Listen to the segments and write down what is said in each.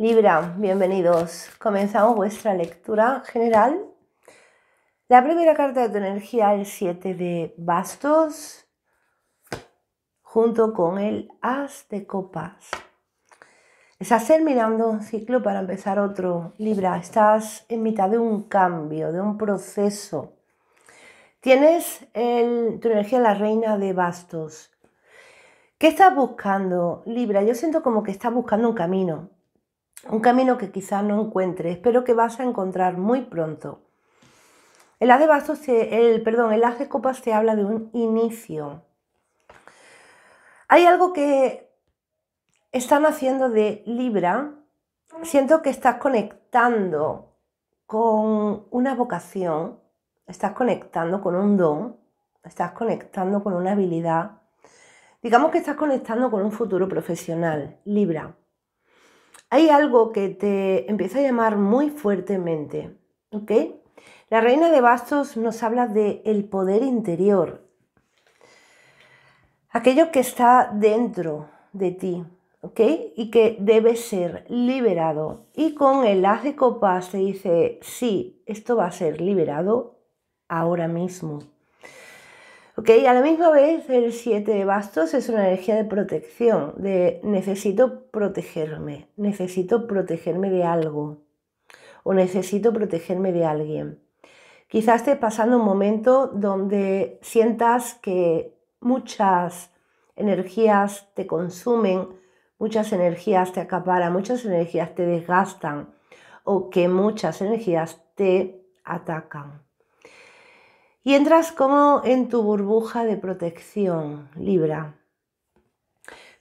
Libra, bienvenidos. Comenzamos vuestra lectura general. La primera carta de tu energía, el 7 de bastos, junto con el as de copas. Es hacer mirando un ciclo para empezar otro. Libra, estás en mitad de un cambio, de un proceso. Tienes tu energía, la reina de bastos. ¿Qué estás buscando, Libra? Yo siento como que estás buscando un camino, un camino que quizás no encuentres, espero que vas a encontrar muy pronto. El haz de el, perdón, el copas te habla de un inicio. Hay algo que están haciendo de Libra. Siento que estás conectando con una vocación, estás conectando con un don, estás conectando con una habilidad. Digamos que estás conectando con un futuro profesional, Libra hay algo que te empieza a llamar muy fuertemente, ¿ok? La reina de bastos nos habla de el poder interior, aquello que está dentro de ti, ¿ok? Y que debe ser liberado. Y con el haz de copas se dice, sí, esto va a ser liberado ahora mismo. Ok, A la misma vez, el 7 de bastos es una energía de protección, de necesito protegerme, necesito protegerme de algo o necesito protegerme de alguien. Quizás estés pasando un momento donde sientas que muchas energías te consumen, muchas energías te acaparan, muchas energías te desgastan o que muchas energías te atacan. Y entras como en tu burbuja de protección, Libra.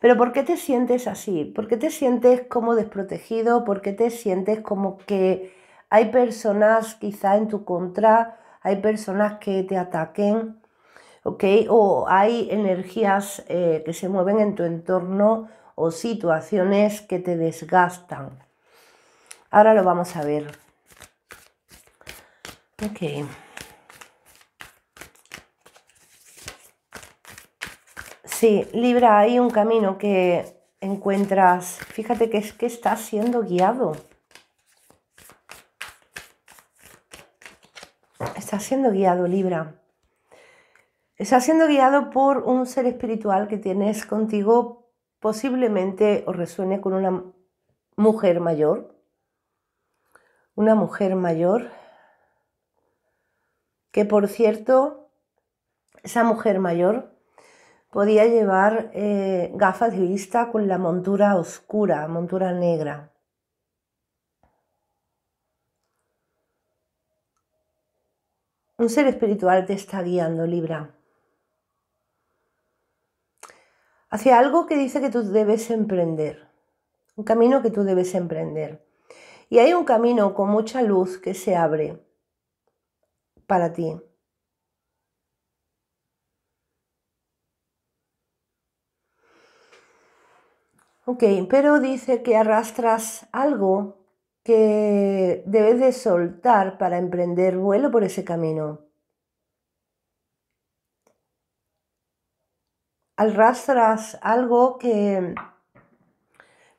Pero ¿por qué te sientes así? ¿Por qué te sientes como desprotegido? ¿Por qué te sientes como que hay personas quizá en tu contra? ¿Hay personas que te ataquen? O hay energías eh, que se mueven en tu entorno o situaciones que te desgastan. Ahora lo vamos a ver. Ok. Sí, Libra, hay un camino que encuentras, fíjate que es que estás siendo guiado. Estás siendo guiado, Libra. Estás siendo guiado por un ser espiritual que tienes contigo, posiblemente os resuene con una mujer mayor. Una mujer mayor que, por cierto, esa mujer mayor Podía llevar eh, gafas de vista con la montura oscura, montura negra. Un ser espiritual te está guiando, Libra. Hacia algo que dice que tú debes emprender. Un camino que tú debes emprender. Y hay un camino con mucha luz que se abre para ti. Ok, pero dice que arrastras algo que debes de soltar para emprender vuelo por ese camino. Arrastras algo que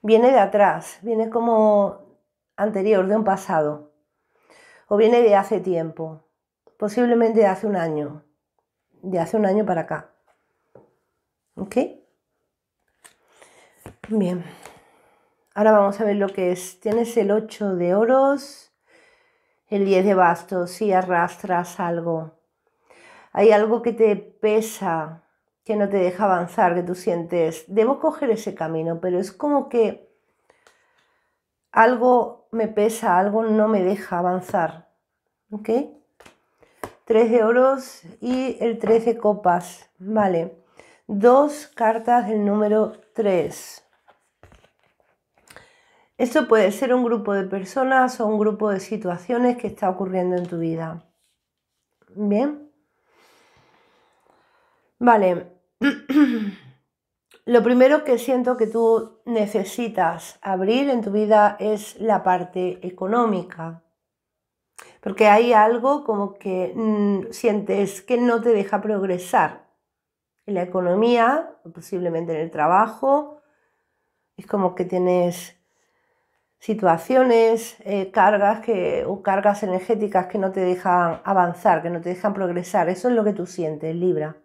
viene de atrás, viene como anterior, de un pasado, o viene de hace tiempo, posiblemente de hace un año, de hace un año para acá. ¿Ok? Bien. Ahora vamos a ver lo que es. Tienes el 8 de oros, el 10 de bastos si arrastras algo. Hay algo que te pesa, que no te deja avanzar, que tú sientes, debo coger ese camino, pero es como que algo me pesa, algo no me deja avanzar. ¿Ok? 3 de oros y el 3 de copas. Vale. Dos cartas del número 3. Esto puede ser un grupo de personas o un grupo de situaciones que está ocurriendo en tu vida. Bien. Vale. Lo primero que siento que tú necesitas abrir en tu vida es la parte económica. Porque hay algo como que mm, sientes que no te deja progresar. En la economía, posiblemente en el trabajo, es como que tienes situaciones, eh, cargas que, o cargas energéticas que no te dejan avanzar, que no te dejan progresar. Eso es lo que tú sientes, Libra.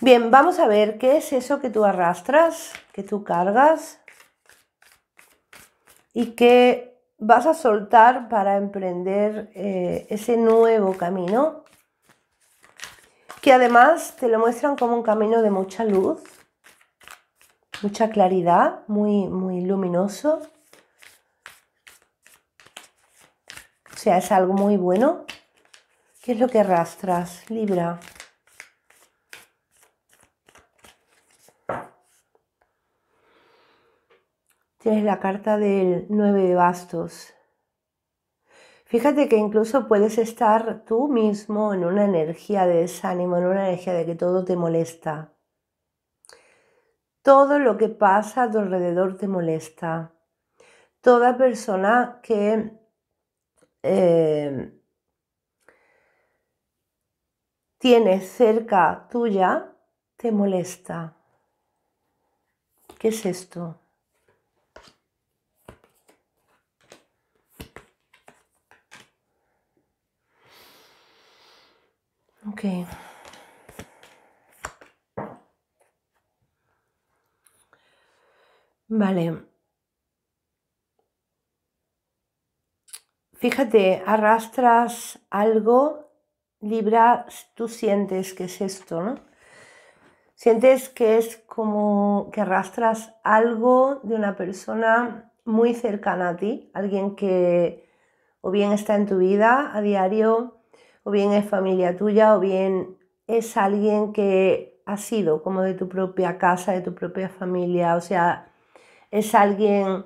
Bien, vamos a ver qué es eso que tú arrastras, que tú cargas y que vas a soltar para emprender eh, ese nuevo camino, que además te lo muestran como un camino de mucha luz, mucha claridad, muy, muy luminoso. O sea, es algo muy bueno. ¿Qué es lo que arrastras, Libra? Tienes la carta del 9 de bastos. Fíjate que incluso puedes estar tú mismo en una energía de desánimo, en una energía de que todo te molesta. Todo lo que pasa a tu alrededor te molesta. Toda persona que eh, tiene tienes cerca tuya te molesta. ¿Qué es esto? Okay. Vale. Fíjate, arrastras algo, Libra, tú sientes que es esto, ¿no? Sientes que es como que arrastras algo de una persona muy cercana a ti, alguien que o bien está en tu vida a diario, o bien es familia tuya, o bien es alguien que ha sido como de tu propia casa, de tu propia familia, o sea, es alguien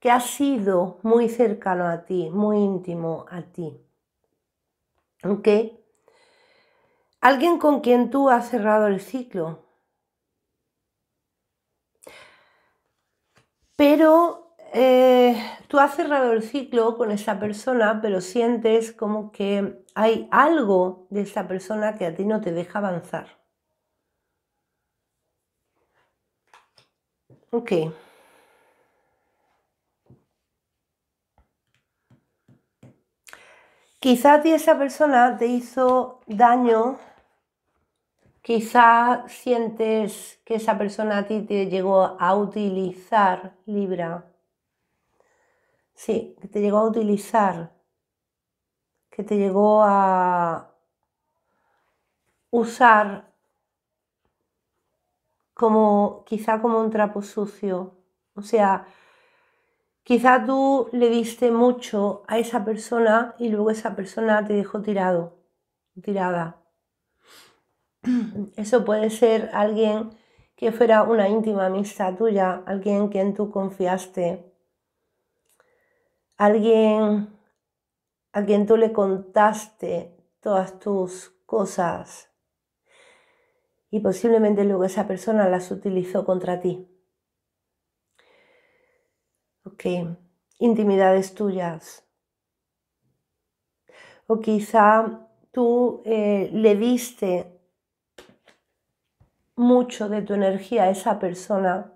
que ha sido muy cercano a ti, muy íntimo a ti. ¿Ok? Alguien con quien tú has cerrado el ciclo. Pero eh, tú has cerrado el ciclo con esa persona, pero sientes como que hay algo de esa persona que a ti no te deja avanzar. Ok. Quizás ti esa persona te hizo daño, quizás sientes que esa persona a ti te llegó a utilizar, Libra. Sí, que te llegó a utilizar, que te llegó a usar como quizá como un trapo sucio. O sea, Quizá tú le diste mucho a esa persona y luego esa persona te dejó tirado, tirada. Eso puede ser alguien que fuera una íntima amistad tuya, alguien en quien tú confiaste, alguien a quien tú le contaste todas tus cosas y posiblemente luego esa persona las utilizó contra ti que intimidades tuyas. O quizá tú eh, le diste mucho de tu energía a esa persona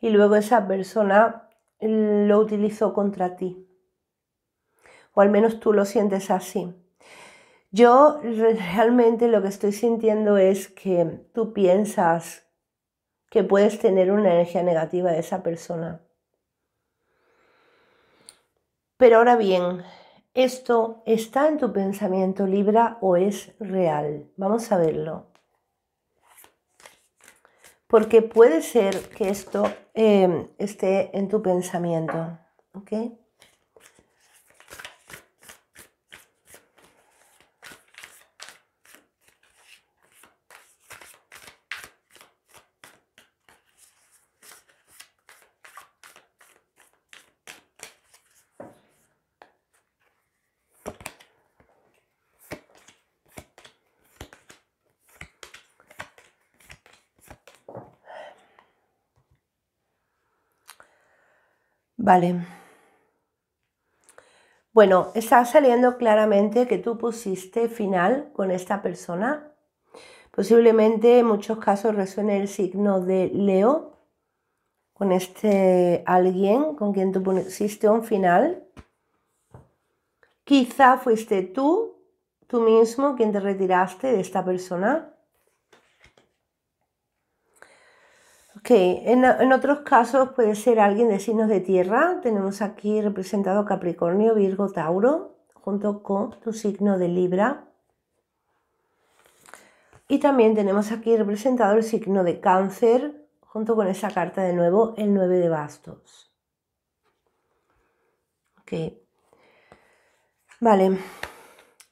y luego esa persona lo utilizó contra ti. O al menos tú lo sientes así. Yo realmente lo que estoy sintiendo es que tú piensas que puedes tener una energía negativa de esa persona pero ahora bien, ¿esto está en tu pensamiento Libra o es real? Vamos a verlo. Porque puede ser que esto em, esté en tu pensamiento. ¿Ok? Vale. Bueno, está saliendo claramente que tú pusiste final con esta persona. Posiblemente en muchos casos resuene el signo de Leo con este alguien con quien tú pusiste un final. Quizá fuiste tú, tú mismo, quien te retiraste de esta persona. en, otros casos puede ser alguien de signos de tierra. Tenemos aquí representado Capricornio, Virgo, Tauro, junto con tu signo de Libra. Y también tenemos aquí representado el signo de Cáncer, junto con esa carta de nuevo, el 9 de bastos. Vale,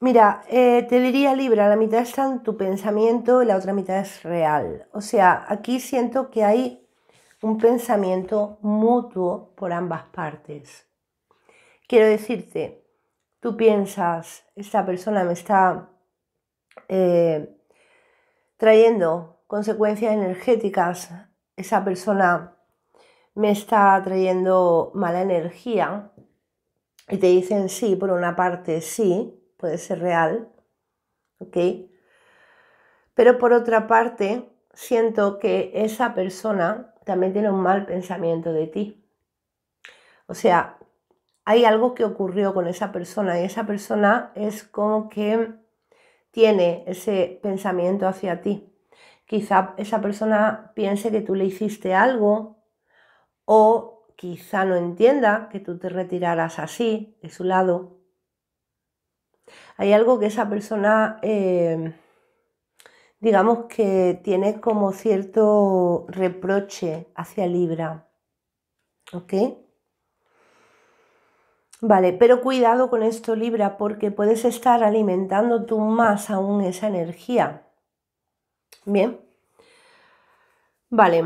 Mira, eh, te diría Libra, la mitad está en tu pensamiento y la otra mitad es real. O sea, aquí siento que hay un pensamiento mutuo por ambas partes. Quiero decirte, tú piensas, esta persona me está eh, trayendo consecuencias energéticas, esa persona me está trayendo mala energía y te dicen sí, por una parte sí, de ser real, ¿ok? Pero por otra parte, siento que esa persona también tiene un mal pensamiento de ti. O sea, hay algo que ocurrió con esa persona y esa persona es como que tiene ese pensamiento hacia ti. Quizá esa persona piense que tú le hiciste algo o quizá no entienda que tú te retiraras así de su lado hay algo que esa persona, em, digamos que tiene como cierto reproche hacia Libra. ¿Ok? Vale, pero cuidado con esto Libra porque puedes estar alimentando tú más aún esa energía. Bien. Vale.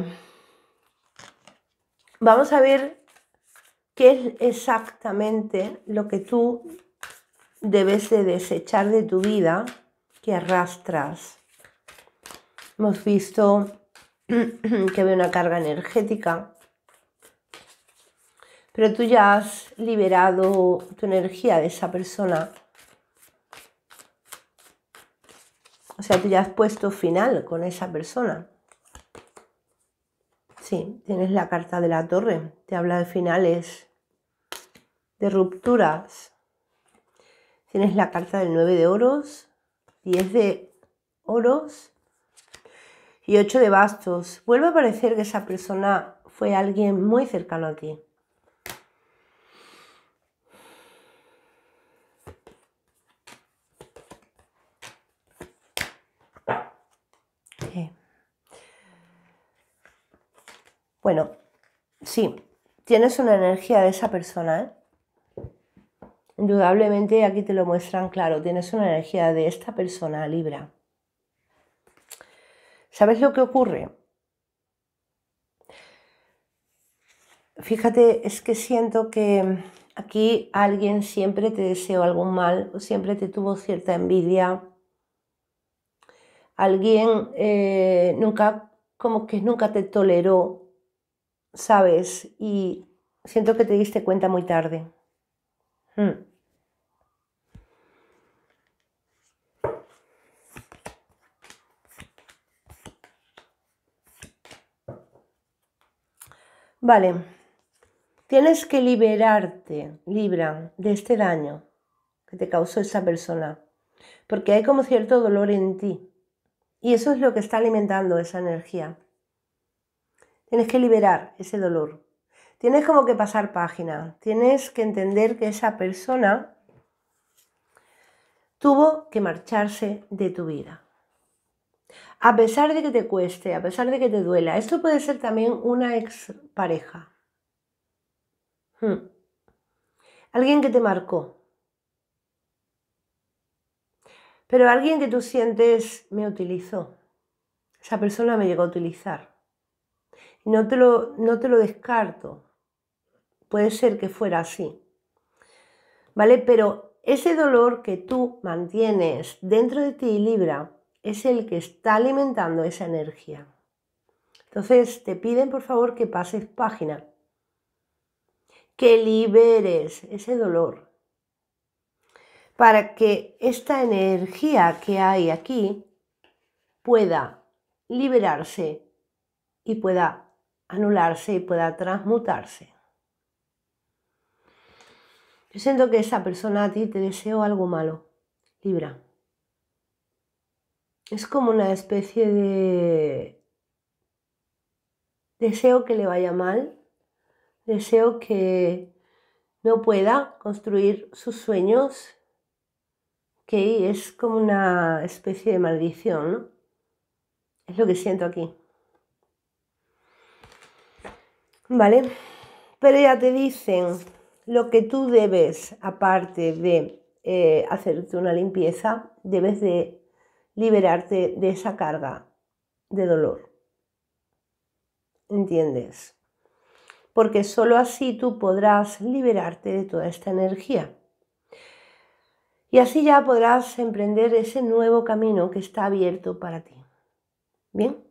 Vamos a ver qué es exactamente lo que tú debes de desechar de tu vida que arrastras. Hemos visto que había una carga energética, pero tú ya has liberado tu energía de esa persona. O sea, tú ya has puesto final con esa persona. Sí, tienes la carta de la torre, te habla de finales, de rupturas. Tienes la carta del 9 de oros, 10 de oros y 8 de bastos. Vuelve a parecer que esa persona fue alguien muy cercano a ti. Bueno, sí, tienes una energía de esa persona, ¿eh? Indudablemente aquí te lo muestran claro, tienes una energía de esta persona, Libra. ¿Sabes lo que ocurre? Fíjate, es que siento que aquí alguien siempre te deseó algún mal o siempre te tuvo cierta envidia. Alguien eh, nunca, como que nunca te toleró, ¿sabes? Y siento que te diste cuenta muy tarde. Hmm. Vale, tienes que liberarte, Libra, de este daño que te causó esa persona, porque hay como cierto dolor en ti y eso es lo que está alimentando esa energía. Tienes que liberar ese dolor. Tienes como que pasar página. Tienes que entender que esa persona tuvo que marcharse de tu vida a pesar de que te cueste, a pesar de que te duela. Esto puede ser también una ex pareja. Hmm. Alguien que te marcó. Pero alguien que tú sientes me utilizó. Esa persona me llegó a utilizar. No te lo, no te lo descarto. Puede ser que fuera así. ¿Vale? Pero ese dolor que tú mantienes dentro de ti, Libra, es el que está alimentando esa energía. Entonces te piden por favor que pases página, que liberes ese dolor, para que esta energía que hay aquí pueda liberarse y pueda anularse y pueda transmutarse. Yo siento que esa persona a ti te deseo algo malo, Libra es como una especie de deseo que le vaya mal, deseo que no pueda construir sus sueños, que es como una especie de maldición, ¿no? Es lo que siento aquí. ¿Vale? Pero ya te dicen lo que tú debes, aparte de eh, hacerte una limpieza, debes de liberarte de esa carga de dolor. ¿Entiendes? Porque sólo así tú podrás liberarte de toda esta energía. Y así ya podrás emprender ese nuevo camino que está abierto para ti. ¿Bien?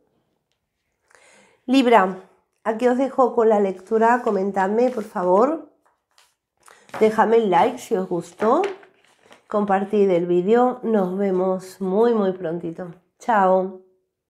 Libra, aquí os dejo con la lectura. Comentadme, por favor. Déjame el like si os gustó compartid el vídeo. Nos vemos muy muy prontito. Chao.